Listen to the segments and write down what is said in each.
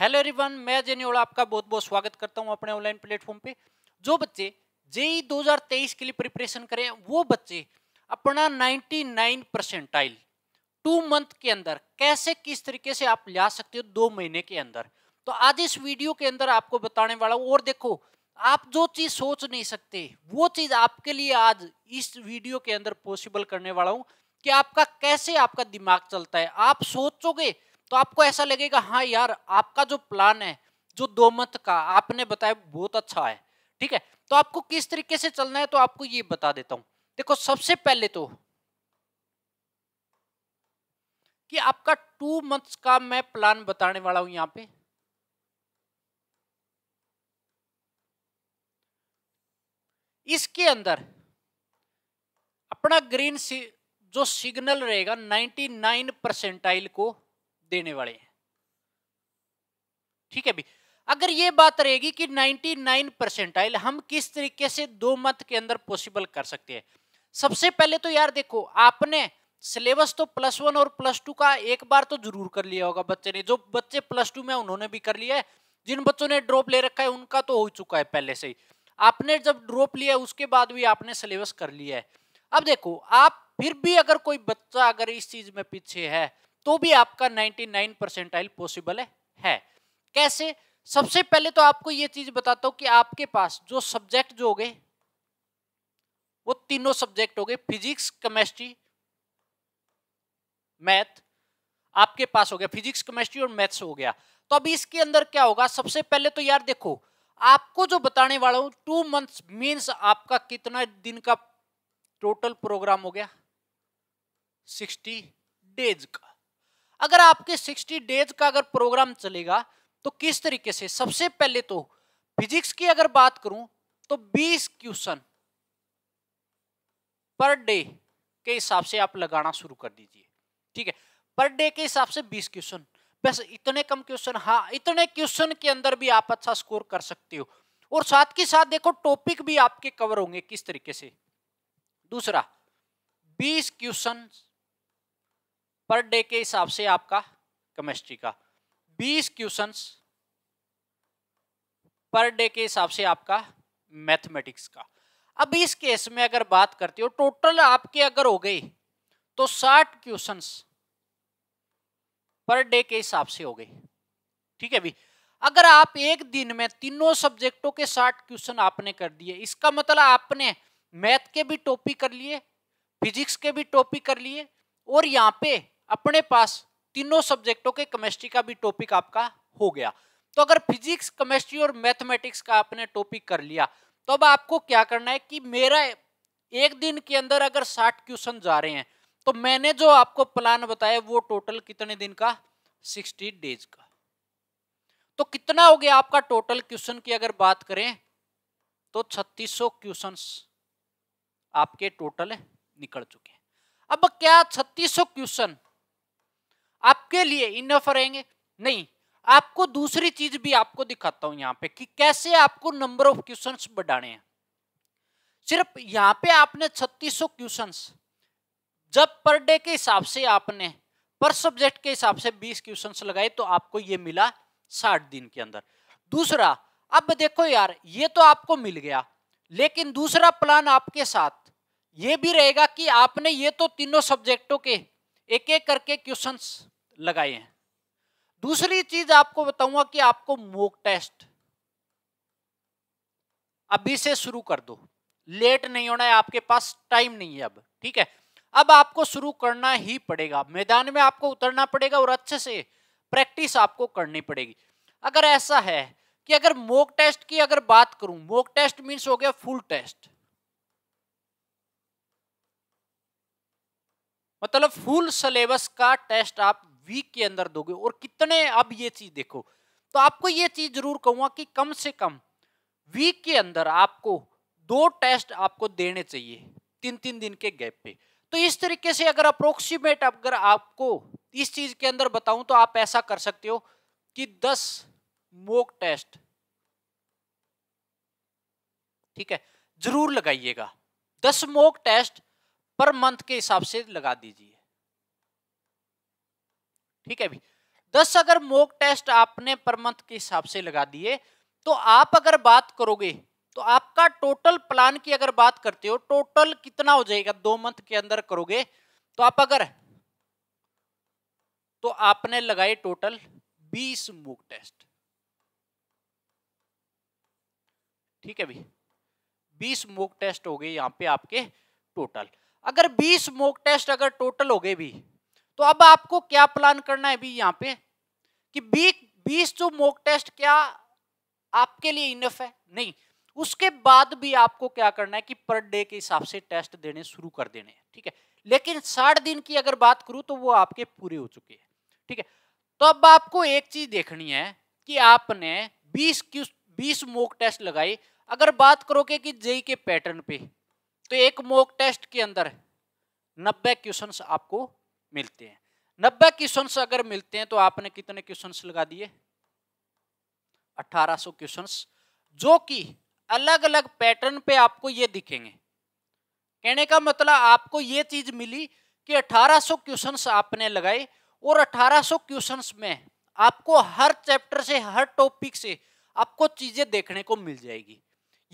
hello everyone मैं Jenny न्योड़ा आपका बहुत बहुत स्वागत करता हूं अपने ऑनलाइन प्लेटफॉर्म पे जो बच्चे जेई 2023 के लिए प्रिपरेशन करें वो बच्चे अपना 99 परसेंटाइल टू मंथ के अंदर कैसे किस तरीके से आप ला सकते हो दो महीने के अंदर तो आज इस वीडियो के अंदर आपको बताने वाला हूँ और देखो आप जो चीज़ सोच नहीं सकते वो चीज़ आपके लिए आज इस वीडियो के अंदर पॉसिबल करने वाला हूँ कि आपका कैसे आपका दिमाग चलता है आप सोचोगे तो आपको ऐसा लगेगा हाँ यार आपका जो प्लान है जो दो मत का आपने बताया बहुत अच्छा है ठीक है तो आपको किस तरीके से चलना है तो आपको ये बता देता हूं देखो सबसे पहले तो कि आपका टू मंथ्स का मैं प्लान बताने वाला हूं यहां पे इसके अंदर अपना ग्रीन सी, जो सिग्नल रहेगा 99 परसेंटाइल को देने वाले हैं ठीक है भी अगर ये बात रहेगी कि 99 परसेंटाइल हम किस तरीके से दो मत के अंदर पॉसिबल कर सकते हैं सबसे पहले तो यार देखो आपने सिलेबस तो प्लस वन और प्लस टू का एक बार तो जरूर कर लिया होगा बच्चे ने जो बच्चे प्लस टू में उन्होंने भी कर लिया है जिन बच्चों ने ड्रॉप ले रखा है उनका तो हो चुका है पहले से ही आपने जब ड्रॉप लिया उसके बाद भी आपने सिलेबस कर लिया है अब देखो आप फिर भी अगर कोई बच्चा अगर इस चीज में पीछे है तो भी आपका 99 परसेंटाइल पॉसिबल है, है कैसे सबसे पहले तो आपको ये चीज बताता हूं कि आपके पास जो सब्जेक्ट जो हो गए वो तीनों सब्जेक्ट हो गए फिजिक्स केमेस्ट्री मैथ आपके पास हो गया फिजिक्स केमेस्ट्री और मैथ्स हो गया तो अब इसके अंदर क्या होगा सबसे पहले तो यार देखो आपको जो बताने वाला हूं टू मंथ्स मींस आपका कितना दिन का टोटल प्रोग्राम हो गया सिक्सटी डेज का अगर आपके 60 डेज का अगर प्रोग्राम चलेगा तो किस तरीके से सबसे पहले तो फिजिक्स की अगर बात करूं तो 20 क्वेश्चन पर डे के हिसाब से आप लगाना शुरू कर दीजिए ठीक है पर डे के हिसाब से 20 क्वेश्चन बस इतने कम क्वेश्चन हाँ इतने क्वेश्चन के अंदर भी आप अच्छा स्कोर कर सकते हो और साथ के साथ देखो टॉपिक भी आपके कवर होंगे किस तरीके से दूसरा 20 क्वेश्चन पर डे के हिसाब से आपका केमिस्ट्री का बीस क्वेश्चंस पर डे के हिसाब से आपका मैथमेटिक्स का अब इस केस में अगर बात करते हो टोटल आपके अगर हो गई तो साठ क्वेश्चन पर डे के हिसाब से हो गई ठीक है भी अगर आप एक दिन में तीनों सब्जेक्टों के साठ क्वेश्चन आपने कर दिए इसका मतलब आपने मैथ के भी टॉपिक कर लिए फिजिक्स के भी टॉपिक कर लिए और यहाँ पे अपने पास तीनों सब्जेक्टों के केमिस्ट्री का भी टॉपिक आपका हो गया तो अगर फिजिक्स केमिस्ट्री और मैथमेटिक्स का आपने टॉपिक कर लिया तो अब आपको क्या करना है कि मेरा एक दिन के अंदर अगर साठ क्वेश्चन जा रहे हैं तो मैंने जो आपको प्लान बताया वो टोटल कितने दिन का सिक्सटी डेज का तो कितना हो गया आपका टोटल क्वेश्चन की अगर बात करें तो छत्तीस क्वेश्चन आपके टोटल निकल चुके हैं अब क्या छत्तीस क्वेश्चन आपके लिए इनफ रहेंगे नहीं आपको दूसरी चीज भी आपको दिखाता हूं यहाँ पे कि कैसे आपको नंबर ऑफ क्वेश्चन बढ़ाने हैं सिर्फ यहाँ पे आपने 3600 क्वेश्चन जब पर डे के हिसाब से आपने पर सब्जेक्ट के हिसाब से 20 क्वेश्चन लगाए तो आपको ये मिला 60 दिन के अंदर दूसरा अब देखो यार ये तो आपको मिल गया लेकिन दूसरा प्लान आपके साथ ये भी रहेगा कि आपने ये तो तीनों सब्जेक्टों के एक एक करके क्वेश्चन लगाए हैं दूसरी चीज आपको बताऊंगा कि आपको मोक टेस्ट अभी से शुरू कर दो लेट नहीं होना है आपके पास टाइम नहीं है अब ठीक है अब आपको शुरू करना ही पड़ेगा मैदान में आपको उतरना पड़ेगा और अच्छे से प्रैक्टिस आपको करनी पड़ेगी अगर ऐसा है कि अगर मोक टेस्ट की अगर बात करूं मोक टेस्ट मीन्स हो गया फुल टेस्ट मतलब फुल सिलेबस का टेस्ट आप वीक के अंदर दोगे और कितने अब ये चीज देखो तो आपको ये चीज जरूर कहूंगा कि कम से कम वीक के अंदर आपको दो टेस्ट आपको देने चाहिए तीन तीन दिन के गैप पे तो इस तरीके से अगर अप्रोक्सीमेट अगर आपको इस चीज के अंदर बताऊं तो आप ऐसा कर सकते हो कि दस मोक टेस्ट ठीक है जरूर लगाइएगा दस मोक टेस्ट पर मंथ के हिसाब से लगा दीजिए ठीक है भी दस अगर मोक टेस्ट आपने पर मंथ के हिसाब से लगा दिए तो आप अगर बात करोगे तो आपका टोटल प्लान की अगर बात करते हो टोटल कितना हो जाएगा दो मंथ के अंदर करोगे तो आप अगर तो आपने लगाए टोटल बीस मूक टेस्ट ठीक है भाई बीस मोक टेस्ट हो गए यहां पे आपके टोटल अगर बीस मोक टेस्ट अगर टोटल हो गए भी तो अब आपको क्या प्लान करना है अभी यहाँ पे कि बी बीस जो मॉक टेस्ट क्या आपके लिए इनफ है नहीं उसके बाद भी आपको क्या करना है कि पर डे के हिसाब से टेस्ट देने शुरू कर देने हैं ठीक है लेकिन साठ दिन की अगर बात करूं तो वो आपके पूरे हो चुके हैं ठीक है तो अब आपको एक चीज देखनी है कि आपने बीस क्यू बीस मोक टेस्ट लगाई अगर बात करोगे कि जेई के पैटर्न पे तो एक मोक टेस्ट के अंदर नब्बे क्वेश्चन आपको मिलते हैं नब्बे क्वेश्चन अगर मिलते हैं तो आपने कितने क्वेश्चन लगा दिए 1800 क्वेश्चन जो कि अलग अलग पैटर्न पे आपको ये दिखेंगे कहने का मतलब आपको ये चीज मिली कि 1800 क्वेश्चन आपने लगाए और 1800 क्वेश्चन में आपको हर चैप्टर से हर टॉपिक से आपको चीजें देखने को मिल जाएगी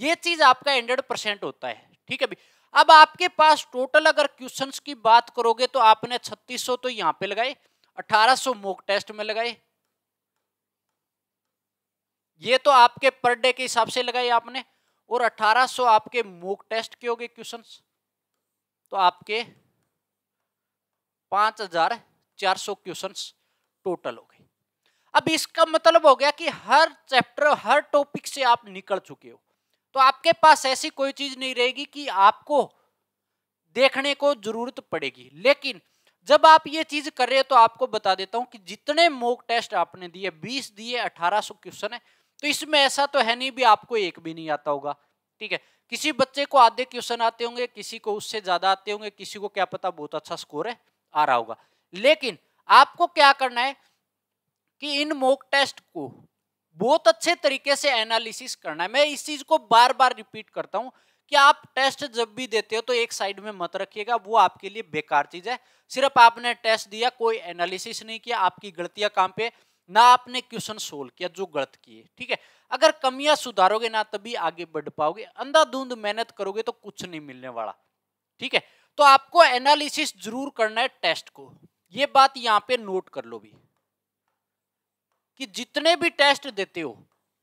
ये चीज आपका हंड्रेड परसेंट होता है ठीक है भी अब आपके पास टोटल अगर क्वेश्चंस की बात करोगे तो आपने 3600 तो यहां पे लगाए 1800 मॉक टेस्ट में लगाए ये तो आपके पर डे के हिसाब से लगाए आपने और 1800 आपके मॉक टेस्ट के हो गए क्वेश्चंस तो आपके 5400 क्वेश्चंस टोटल हो गए अब इसका मतलब हो गया कि हर चैप्टर हर टॉपिक से आप निकल चुके हो तो आपके पास ऐसी कोई चीज नहीं रहेगी कि आपको देखने को जरूरत पड़ेगी लेकिन जब आप ये चीज कर रहे हो तो आपको बता देता हूं कि जितने मोक टेस्ट आपने दिए 20 दिए 1800 क्वेश्चन है तो इसमें ऐसा तो है नहीं भी आपको एक भी नहीं आता होगा ठीक है किसी बच्चे को आधे क्वेश्चन आते होंगे किसी को उससे ज्यादा आते होंगे किसी को क्या पता बहुत अच्छा स्कोर है आ रहा होगा लेकिन आपको क्या करना है कि इन मोक टेस्ट को बहुत अच्छे तरीके से एनालिसिस करना है मैं इस चीज को बार बार रिपीट करता हूं कि आप टेस्ट जब भी देते हो तो एक साइड में मत रखिएगा वो आपके लिए बेकार चीज है सिर्फ आपने टेस्ट दिया कोई एनालिसिस नहीं किया आपकी गलतियां काम पे ना आपने क्वेश्चन सोल्व किया जो गलत किए ठीक है अगर कमियां सुधारोगे ना तभी आगे बढ़ पाओगे अंधाधुंध मेहनत करोगे तो कुछ नहीं मिलने वाला ठीक है तो आपको एनालिसिस जरूर करना है टेस्ट को ये बात यहाँ पे नोट कर लो भी कि जितने भी टेस्ट देते हो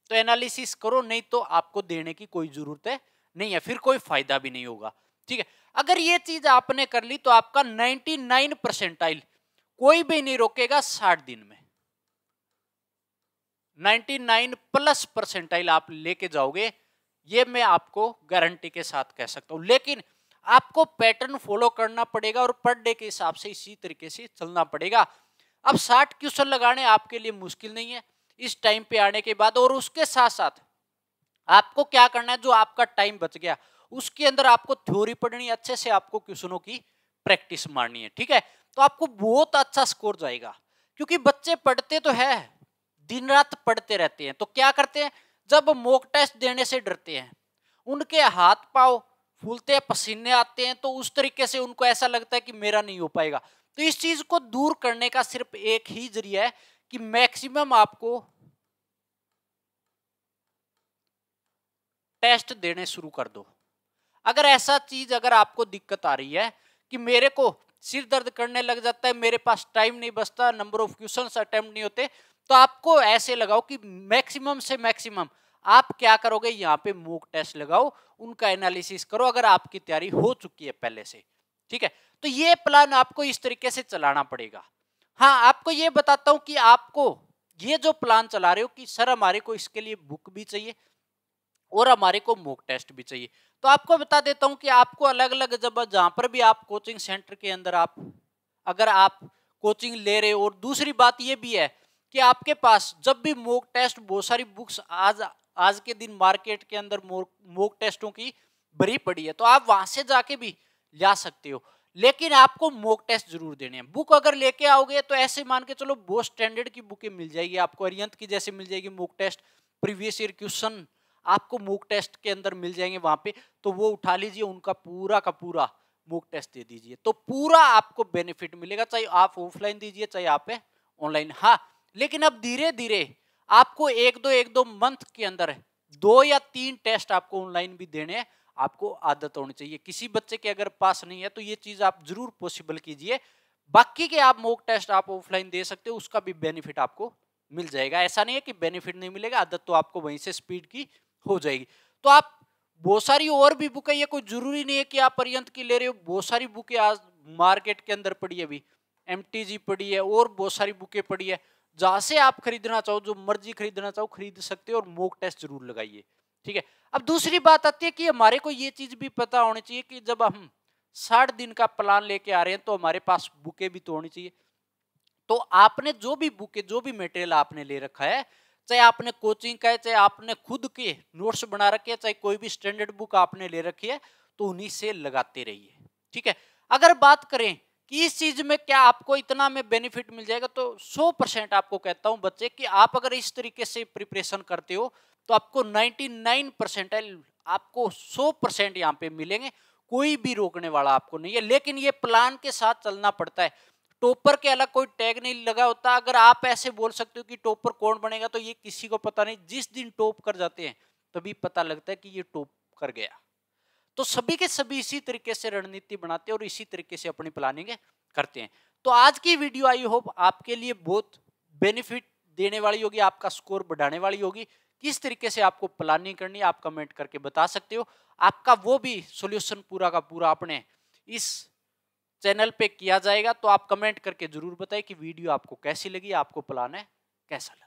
तो एनालिसिस करो नहीं तो आपको देने की कोई जरूरत है नहीं है फिर कोई फायदा भी नहीं होगा ठीक है अगर ये चीज आपने कर ली तो आपका 99 परसेंटाइल कोई भी नहीं रोकेगा साठ दिन में 99 प्लस परसेंटाइल आप लेके जाओगे ये मैं आपको गारंटी के साथ कह सकता हूं लेकिन आपको पैटर्न फॉलो करना पड़ेगा और पर डे के हिसाब से इसी तरीके से चलना पड़ेगा अब साठ क्वेश्चन लगाने आपके लिए मुश्किल नहीं है इस टाइम पे आने के बाद और उसके साथ साथ आपको क्या करना है जो आपका टाइम बच गया उसके अंदर आपको थ्योरी पढ़नी अच्छे से आपको क्वेश्चनों की प्रैक्टिस मारनी है ठीक है तो आपको बहुत अच्छा स्कोर जाएगा क्योंकि बच्चे पढ़ते तो है दिन रात पढ़ते रहते हैं तो क्या करते हैं जब मोक टेस्ट देने से डरते हैं उनके हाथ पाओ फूलते हैं पसीने आते हैं तो उस तरीके से उनको ऐसा लगता है कि मेरा नहीं हो पाएगा तो इस चीज को दूर करने का सिर्फ एक ही जरिया है कि मैक्सिमम आपको टेस्ट देने शुरू कर दो अगर ऐसा चीज अगर आपको दिक्कत आ रही है कि मेरे को सिर दर्द करने लग जाता है मेरे पास टाइम नहीं बचता नंबर ऑफ क्वेश्चन अटेम्प्ट नहीं होते तो आपको ऐसे लगाओ कि मैक्सिमम से मैक्सिमम आप क्या करोगे यहाँ पे मूक टेस्ट लगाओ उनका एनालिसिस करो अगर आपकी तैयारी हो चुकी है पहले से ठीक है तो ये प्लान आपको इस तरीके से चलाना पड़ेगा हाँ आपको ये बताता हूँ कि आपको ये जो प्लान चला रहे हो कि सर हमारे को इसके लिए बुक भी चाहिए और हमारे को मॉक टेस्ट भी चाहिए तो आपको बता देता हूँ कि आपको अलग अलग जब जहाँ पर भी आप कोचिंग सेंटर के अंदर आप अगर आप कोचिंग ले रहे हो और दूसरी बात ये भी है कि आपके पास जब भी मॉक टेस्ट बहुत सारी बुक्स आज आज के दिन मार्केट के अंदर मॉक टेस्टों की भरी पड़ी है तो आप वहां से जाके भी ला सकते हो लेकिन आपको मोक टेस्ट जरूर देने हैं बुक अगर लेके आओगे तो ऐसे मान के चलो बहुत स्टैंडर्ड की बुकें मिल जाएगी आपको अरियंत की जैसे मिल जाएगी mock test previous year question आपको मोक टेस्ट के अंदर मिल जाएंगे वहां पे तो वो उठा लीजिए उनका पूरा का पूरा मोक टेस्ट दे दीजिए तो पूरा आपको बेनिफिट मिलेगा चाहे आप ऑफलाइन दीजिए चाहे आप ऑनलाइन हाँ लेकिन अब धीरे धीरे आपको एक दो एक दो मंथ के अंदर दो या तीन टेस्ट आपको ऑनलाइन भी देने हैं आपको आदत होनी चाहिए किसी बच्चे के अगर पास नहीं है तो ये चीज़ आप जरूर पॉसिबल कीजिए बाकी के आप मॉक टेस्ट आप ऑफलाइन दे सकते हो उसका भी बेनिफिट आपको मिल जाएगा ऐसा नहीं है कि बेनिफिट नहीं मिलेगा आदत तो आपको वहीं से स्पीड की हो जाएगी तो आप बहुत सारी और भी बुकें ये कोई जरूरी नहीं है कि आप पर्यंत की ले रहे हो बहुत सारी बुकें आज मार्केट के अंदर पड़ी है अभी एम पड़ी है और बहुत सारी बुकें पड़ी है जहाँ से आप खरीदना चाहो जो मर्जी खरीदना चाहो खरीद सकते हो और मोक टेस्ट जरूर लगाइए ठीक है अब दूसरी बात आती है कि हमारे को ये चीज भी पता होनी चाहिए कि जब हम साठ दिन का प्लान लेके आ रहे हैं तो हमारे पास बुके भी तो होनी चाहिए तो आपने जो भी बुके जो भी मटेरियल आपने ले रखा है चाहे आपने कोचिंग का है चाहे आपने खुद के नोट्स बना रखे हैं चाहे कोई भी स्टैंडर्ड बुक आपने ले रखी है तो उन्हीं से लगाते रहिए ठीक है अगर बात करें कि इस चीज में क्या आपको इतना में बेनिफिट मिल जाएगा तो 100 परसेंट आपको कहता हूं बच्चे कि आप अगर इस तरीके से प्रिपरेशन करते हो तो आपको 99 परसेंट आपको 100 परसेंट यहाँ पे मिलेंगे कोई भी रोकने वाला आपको नहीं है लेकिन ये प्लान के साथ चलना पड़ता है टोपर के अलग कोई टैग नहीं लगा होता अगर आप ऐसे बोल सकते हो कि टोपर कौन बनेगा तो ये किसी को पता नहीं जिस दिन टॉप कर जाते हैं तभी पता लगता है कि ये टॉप कर गया तो सभी के सभी इसी तरीके से रणनीति बनाते हैं और इसी तरीके से अपनी प्लानिंग करते हैं तो आज की वीडियो आई होप आपके लिए बहुत बेनिफिट देने वाली होगी आपका स्कोर बढ़ाने वाली होगी किस तरीके से आपको प्लानिंग करनी आप कमेंट करके बता सकते हो आपका वो भी सोल्यूशन पूरा का पूरा अपने इस चैनल पे किया जाएगा तो आप कमेंट करके जरूर बताएं कि वीडियो आपको कैसी लगी आपको प्लान है कैसा लगा